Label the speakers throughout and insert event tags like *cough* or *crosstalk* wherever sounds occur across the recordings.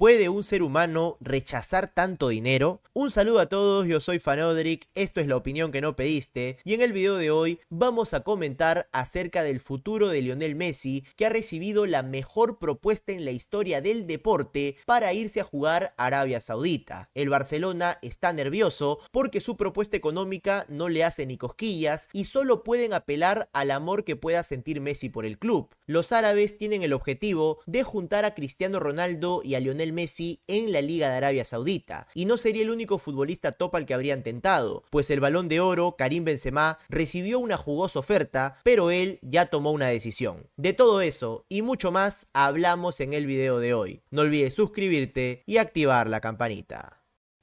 Speaker 1: ¿Puede un ser humano rechazar tanto dinero? Un saludo a todos, yo soy Fanodric, esto es la opinión que no pediste y en el video de hoy vamos a comentar acerca del futuro de Lionel Messi que ha recibido la mejor propuesta en la historia del deporte para irse a jugar a Arabia Saudita. El Barcelona está nervioso porque su propuesta económica no le hace ni cosquillas y solo pueden apelar al amor que pueda sentir Messi por el club. Los árabes tienen el objetivo de juntar a Cristiano Ronaldo y a Lionel Messi en la Liga de Arabia Saudita, y no sería el único futbolista top al que habrían tentado, pues el balón de oro, Karim Benzema, recibió una jugosa oferta, pero él ya tomó una decisión. De todo eso y mucho más hablamos en el video de hoy. No olvides suscribirte y activar la campanita.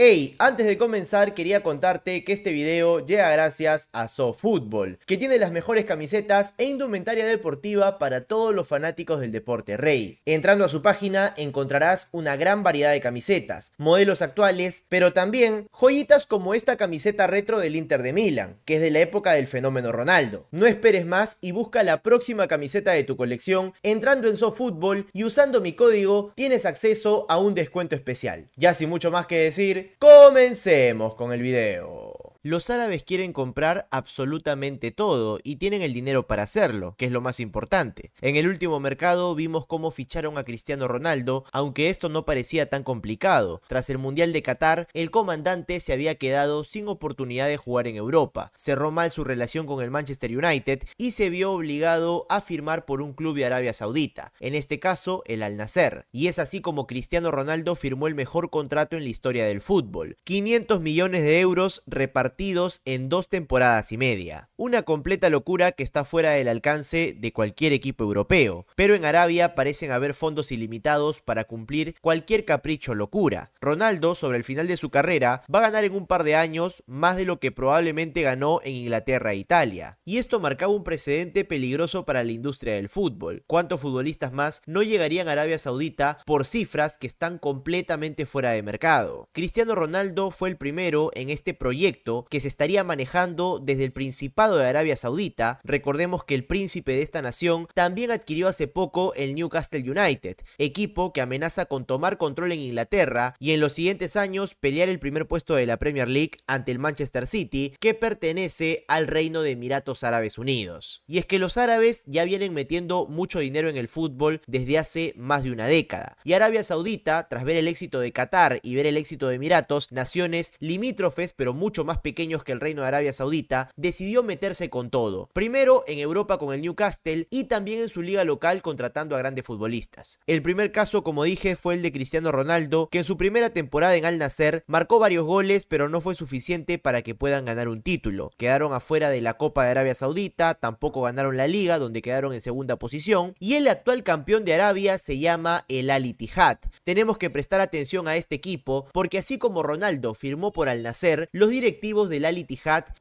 Speaker 1: Hey, antes de comenzar quería contarte que este video llega gracias a SoFootball, que tiene las mejores camisetas e indumentaria deportiva para todos los fanáticos del deporte rey. Entrando a su página encontrarás una gran variedad de camisetas, modelos actuales, pero también joyitas como esta camiseta retro del Inter de Milán, que es de la época del fenómeno Ronaldo. No esperes más y busca la próxima camiseta de tu colección entrando en SoFootball y usando mi código tienes acceso a un descuento especial. Ya sin mucho más que decir, comencemos con el video. Los árabes quieren comprar absolutamente todo y tienen el dinero para hacerlo, que es lo más importante. En el último mercado vimos cómo ficharon a Cristiano Ronaldo, aunque esto no parecía tan complicado. Tras el Mundial de Qatar, el comandante se había quedado sin oportunidad de jugar en Europa. Cerró mal su relación con el Manchester United y se vio obligado a firmar por un club de Arabia Saudita, en este caso el Al Nasser. Y es así como Cristiano Ronaldo firmó el mejor contrato en la historia del fútbol. 500 millones de euros repartidos en dos temporadas y media. Una completa locura que está fuera del alcance de cualquier equipo europeo, pero en Arabia parecen haber fondos ilimitados para cumplir cualquier capricho locura. Ronaldo, sobre el final de su carrera, va a ganar en un par de años más de lo que probablemente ganó en Inglaterra e Italia. Y esto marcaba un precedente peligroso para la industria del fútbol. ¿Cuántos futbolistas más no llegarían a Arabia Saudita por cifras que están completamente fuera de mercado? Cristiano Ronaldo fue el primero en este proyecto que se estaría manejando desde el Principado de Arabia Saudita. Recordemos que el príncipe de esta nación también adquirió hace poco el Newcastle United, equipo que amenaza con tomar control en Inglaterra y en los siguientes años pelear el primer puesto de la Premier League ante el Manchester City, que pertenece al Reino de Emiratos Árabes Unidos. Y es que los árabes ya vienen metiendo mucho dinero en el fútbol desde hace más de una década. Y Arabia Saudita, tras ver el éxito de Qatar y ver el éxito de Emiratos, naciones limítrofes pero mucho más pequeños que el Reino de Arabia Saudita, decidió meterse con todo. Primero en Europa con el Newcastle y también en su liga local contratando a grandes futbolistas. El primer caso, como dije, fue el de Cristiano Ronaldo, que en su primera temporada en Al Nasser marcó varios goles, pero no fue suficiente para que puedan ganar un título. Quedaron afuera de la Copa de Arabia Saudita, tampoco ganaron la liga, donde quedaron en segunda posición, y el actual campeón de Arabia se llama el Al Ittihad. Tenemos que prestar atención a este equipo, porque así como Ronaldo firmó por Al Nasser, los directivos de del Al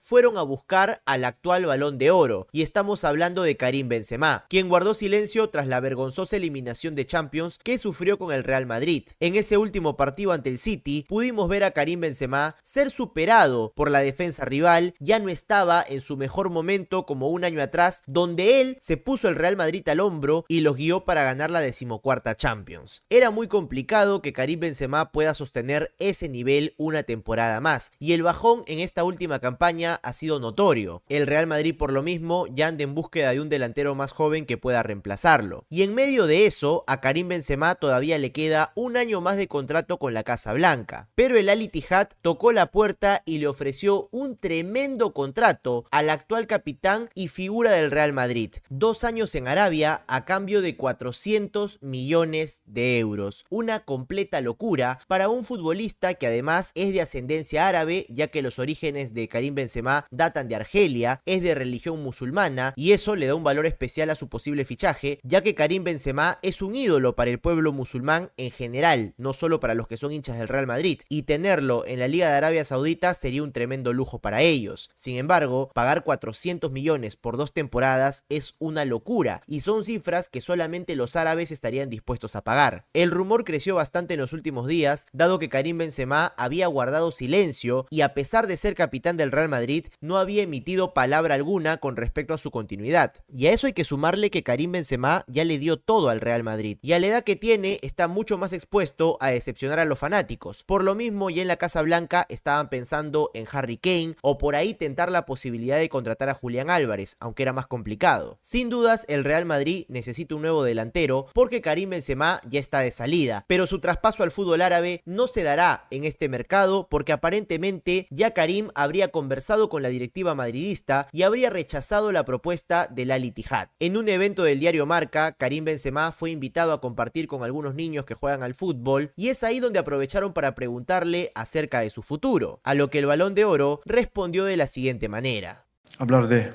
Speaker 1: fueron a buscar al actual Balón de Oro y estamos hablando de Karim Benzema, quien guardó silencio tras la vergonzosa eliminación de Champions que sufrió con el Real Madrid. En ese último partido ante el City pudimos ver a Karim Benzema ser superado por la defensa rival, ya no estaba en su mejor momento como un año atrás, donde él se puso el Real Madrid al hombro y los guió para ganar la decimocuarta Champions. Era muy complicado que Karim Benzema pueda sostener ese nivel una temporada más y el bajón en esta última campaña ha sido notorio. El Real Madrid por lo mismo ya anda en búsqueda de un delantero más joven que pueda reemplazarlo. Y en medio de eso, a Karim Benzema todavía le queda un año más de contrato con la Casa Blanca. Pero el Ali Tijat tocó la puerta y le ofreció un tremendo contrato al actual capitán y figura del Real Madrid. Dos años en Arabia a cambio de 400 millones de euros. Una completa locura para un futbolista que además es de ascendencia árabe ya que los orígenes de Karim Benzema datan de Argelia, es de religión musulmana y eso le da un valor especial a su posible fichaje, ya que Karim Benzema es un ídolo para el pueblo musulmán en general, no solo para los que son hinchas del Real Madrid, y tenerlo en la Liga de Arabia Saudita sería un tremendo lujo para ellos. Sin embargo, pagar 400 millones por dos temporadas es una locura y son cifras que solamente los árabes estarían dispuestos a pagar. El rumor creció bastante en los últimos días, dado que Karim Benzema había guardado silencio y a pesar de ser capitán del Real Madrid, no había emitido palabra alguna con respecto a su continuidad. Y a eso hay que sumarle que Karim Benzema ya le dio todo al Real Madrid y a la edad que tiene está mucho más expuesto a decepcionar a los fanáticos. Por lo mismo, ya en la Casa Blanca estaban pensando en Harry Kane o por ahí tentar la posibilidad de contratar a Julián Álvarez, aunque era más complicado. Sin dudas, el Real Madrid necesita un nuevo delantero porque Karim Benzema ya está de salida, pero su traspaso al fútbol árabe no se dará en este mercado porque aparentemente ya Karim habría conversado con la directiva madridista y habría rechazado la propuesta de la litijat En un evento del diario Marca, Karim Benzema fue invitado a compartir con algunos niños que juegan al fútbol y es ahí donde aprovecharon para preguntarle acerca de su futuro, a lo que el Balón de Oro respondió de la siguiente manera. Hablar de...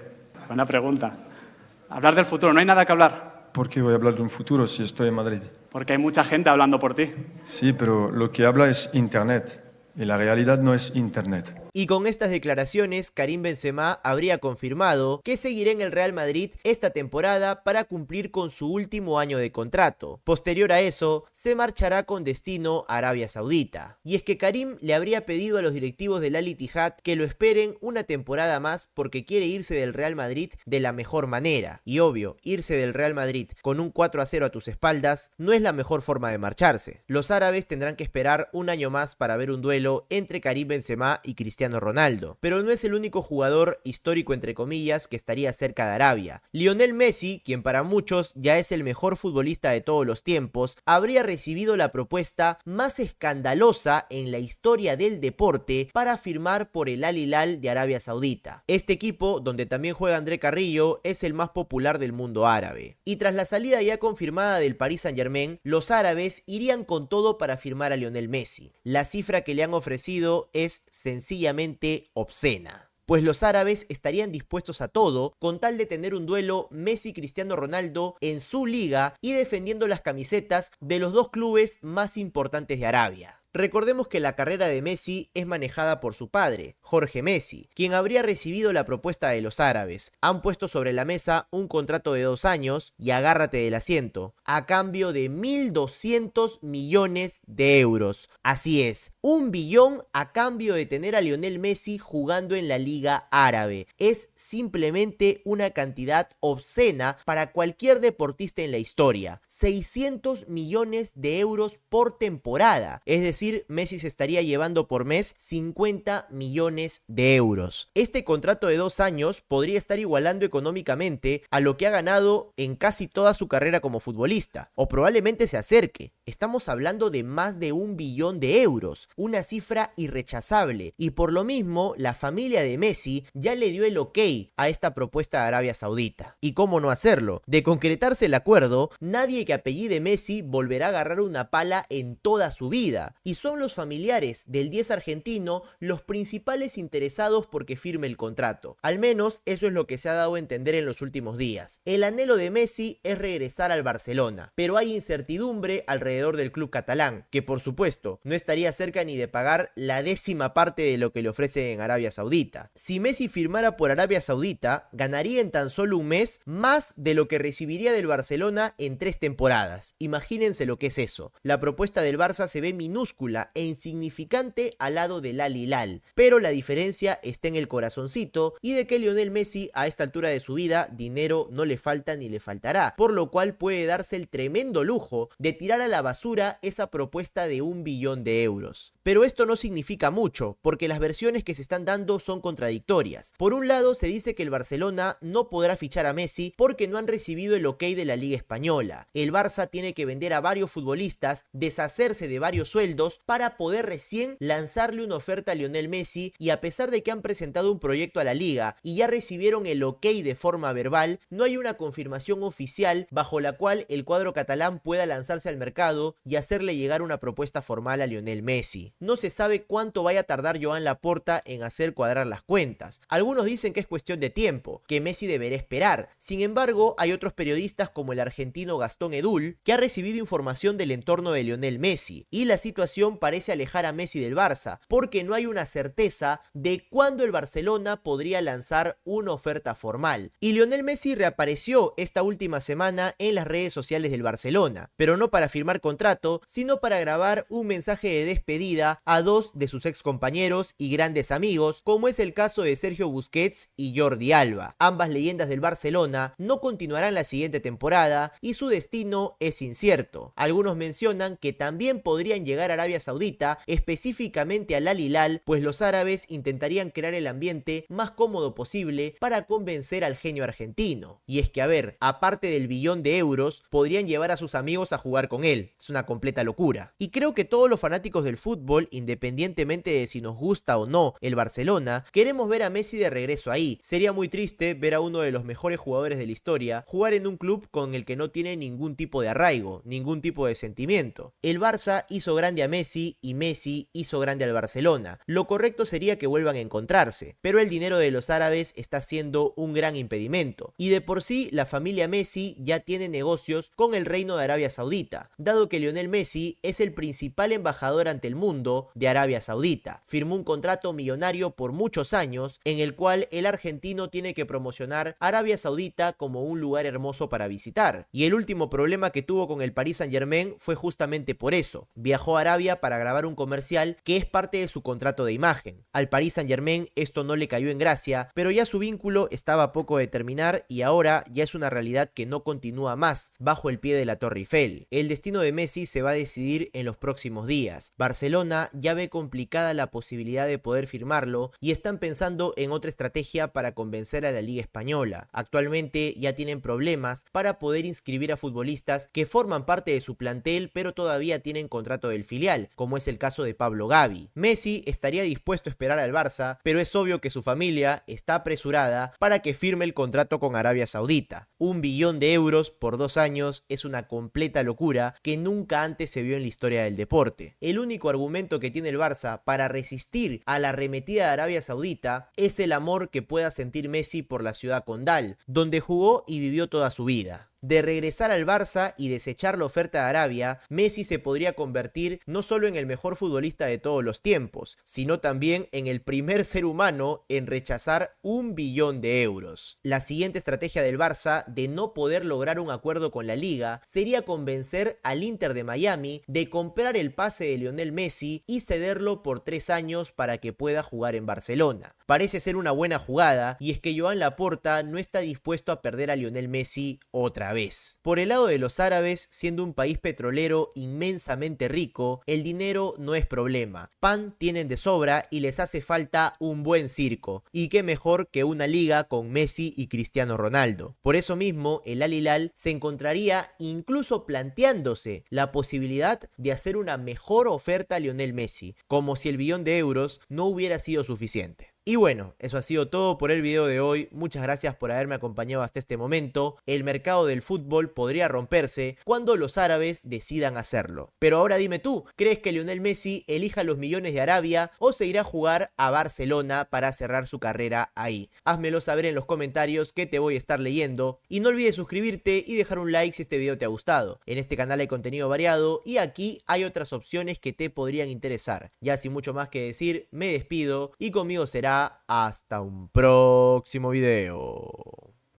Speaker 1: Buena pregunta. Hablar del futuro, no hay nada que hablar. ¿Por qué voy a hablar de un futuro si estoy en Madrid? Porque hay mucha gente hablando por ti. Sí, pero lo que habla es Internet y la realidad no es Internet y con estas declaraciones Karim Benzema habría confirmado que seguirá en el Real Madrid esta temporada para cumplir con su último año de contrato. Posterior a eso, se marchará con destino a Arabia Saudita. Y es que Karim le habría pedido a los directivos del Al Ittihad que lo esperen una temporada más porque quiere irse del Real Madrid de la mejor manera. Y obvio, irse del Real Madrid con un 4 a 0 a tus espaldas no es la mejor forma de marcharse. Los árabes tendrán que esperar un año más para ver un duelo entre Karim Benzema y Cristiano Ronaldo. Pero no es el único jugador histórico entre comillas que estaría cerca de Arabia. Lionel Messi, quien para muchos ya es el mejor futbolista de todos los tiempos, habría recibido la propuesta más escandalosa en la historia del deporte para firmar por el Al Hilal de Arabia Saudita. Este equipo, donde también juega André Carrillo, es el más popular del mundo árabe. Y tras la salida ya confirmada del Paris Saint-Germain, los árabes irían con todo para firmar a Lionel Messi. La cifra que le han ofrecido es sencillamente obscena pues los árabes estarían dispuestos a todo con tal de tener un duelo Messi-Cristiano Ronaldo en su liga y defendiendo las camisetas de los dos clubes más importantes de Arabia. Recordemos que la carrera de Messi es manejada por su padre, Jorge Messi, quien habría recibido la propuesta de los árabes. Han puesto sobre la mesa un contrato de dos años y agárrate del asiento, a cambio de 1.200 millones de euros. Así es, un billón a cambio de tener a Lionel Messi jugando en la Liga Árabe. Es simplemente una cantidad obscena para cualquier deportista en la historia. 600 millones de euros por temporada. Es decir, Messi se estaría llevando por mes 50 millones de euros. Este contrato de dos años podría estar igualando económicamente a lo que ha ganado en casi toda su carrera como futbolista. O probablemente se acerque. Estamos hablando de más de un billón de euros una cifra irrechazable y por lo mismo la familia de Messi ya le dio el ok a esta propuesta de Arabia Saudita. ¿Y cómo no hacerlo? De concretarse el acuerdo, nadie que apellide Messi volverá a agarrar una pala en toda su vida y son los familiares del 10 argentino los principales interesados porque firme el contrato. Al menos eso es lo que se ha dado a entender en los últimos días. El anhelo de Messi es regresar al Barcelona, pero hay incertidumbre alrededor del club catalán, que por supuesto no estaría cerca ni de pagar la décima parte de lo que le ofrecen en Arabia Saudita. Si Messi firmara por Arabia Saudita, ganaría en tan solo un mes más de lo que recibiría del Barcelona en tres temporadas. Imagínense lo que es eso. La propuesta del Barça se ve minúscula e insignificante al lado del Al Hilal, pero la diferencia está en el corazoncito y de que Lionel Messi a esta altura de su vida dinero no le falta ni le faltará, por lo cual puede darse el tremendo lujo de tirar a la basura esa propuesta de un billón de euros. Pero esto no significa mucho, porque las versiones que se están dando son contradictorias. Por un lado, se dice que el Barcelona no podrá fichar a Messi porque no han recibido el ok de la Liga Española. El Barça tiene que vender a varios futbolistas, deshacerse de varios sueldos para poder recién lanzarle una oferta a Lionel Messi y a pesar de que han presentado un proyecto a la liga y ya recibieron el ok de forma verbal, no hay una confirmación oficial bajo la cual el cuadro catalán pueda lanzarse al mercado y hacerle llegar una propuesta formal a Lionel Messi. No se sabe cuánto vaya a tardar Joan Laporta en hacer cuadrar las cuentas. Algunos dicen que es cuestión de tiempo, que Messi deberá esperar. Sin embargo, hay otros periodistas como el argentino Gastón Edul, que ha recibido información del entorno de Lionel Messi, y la situación parece alejar a Messi del Barça, porque no hay una certeza de cuándo el Barcelona podría lanzar una oferta formal. Y Lionel Messi reapareció esta última semana en las redes sociales del Barcelona, pero no para firmar contrato, sino para grabar un mensaje de despedida a dos de sus ex compañeros y grandes amigos, como es el caso de Sergio Busquets y Jordi Alba. Ambas leyendas del Barcelona no continuarán la siguiente temporada y su destino es incierto. Algunos mencionan que también podrían llegar a Arabia Saudita, específicamente al Al pues los árabes intentarían crear el ambiente más cómodo posible para convencer al genio argentino. Y es que, a ver, aparte del billón de euros, podrían llevar a sus amigos a jugar con él. Es una completa locura. Y creo que todos los fanáticos del fútbol independientemente de si nos gusta o no el Barcelona, queremos ver a Messi de regreso ahí. Sería muy triste ver a uno de los mejores jugadores de la historia jugar en un club con el que no tiene ningún tipo de arraigo, ningún tipo de sentimiento. El Barça hizo grande a Messi y Messi hizo grande al Barcelona. Lo correcto sería que vuelvan a encontrarse, pero el dinero de los árabes está siendo un gran impedimento. Y de por sí, la familia Messi ya tiene negocios con el Reino de Arabia Saudita, dado que Lionel Messi es el principal embajador ante el mundo mundo de Arabia Saudita. Firmó un contrato millonario por muchos años en el cual el argentino tiene que promocionar Arabia Saudita como un lugar hermoso para visitar. Y el último problema que tuvo con el Paris Saint Germain fue justamente por eso. Viajó a Arabia para grabar un comercial que es parte de su contrato de imagen. Al Paris Saint Germain esto no le cayó en gracia, pero ya su vínculo estaba a poco de terminar y ahora ya es una realidad que no continúa más bajo el pie de la Torre Eiffel. El destino de Messi se va a decidir en los próximos días. Barcelona Barcelona ya ve complicada la posibilidad de poder firmarlo y están pensando en otra estrategia para convencer a la Liga Española. Actualmente ya tienen problemas para poder inscribir a futbolistas que forman parte de su plantel pero todavía tienen contrato del filial, como es el caso de Pablo Gavi. Messi estaría dispuesto a esperar al Barça, pero es obvio que su familia está apresurada para que firme el contrato con Arabia Saudita. Un billón de euros por dos años es una completa locura que nunca antes se vio en la historia del deporte. El único argumento que tiene el Barça para resistir a la arremetida de Arabia Saudita es el amor que pueda sentir Messi por la ciudad condal, donde jugó y vivió toda su vida. De regresar al Barça y desechar la oferta de Arabia, Messi se podría convertir no solo en el mejor futbolista de todos los tiempos, sino también en el primer *laughs* ser humano en rechazar un billón de euros. La siguiente estrategia del Barça de no poder lograr un acuerdo con la liga sería convencer al Inter de Miami de comprar el pase de Lionel Messi y cederlo por tres años para que pueda jugar en Barcelona. Parece ser una buena jugada y es que Joan Laporta no está dispuesto a perder a Lionel Messi otra vez vez. Por el lado de los árabes, siendo un país petrolero inmensamente rico, el dinero no es problema. Pan tienen de sobra y les hace falta un buen circo. Y qué mejor que una liga con Messi y Cristiano Ronaldo. Por eso mismo, el Al Hilal se encontraría incluso planteándose la posibilidad de hacer una mejor oferta a Lionel Messi, como si el billón de euros no hubiera sido suficiente. Y bueno, eso ha sido todo por el video de hoy. Muchas gracias por haberme acompañado hasta este momento. El mercado del fútbol podría romperse cuando los árabes decidan hacerlo. Pero ahora dime tú, ¿crees que Lionel Messi elija los millones de Arabia o se irá a jugar a Barcelona para cerrar su carrera ahí? Házmelo saber en los comentarios que te voy a estar leyendo. Y no olvides suscribirte y dejar un like si este video te ha gustado. En este canal hay contenido variado y aquí hay otras opciones que te podrían interesar. Ya sin mucho más que decir, me despido y conmigo será hasta un próximo video.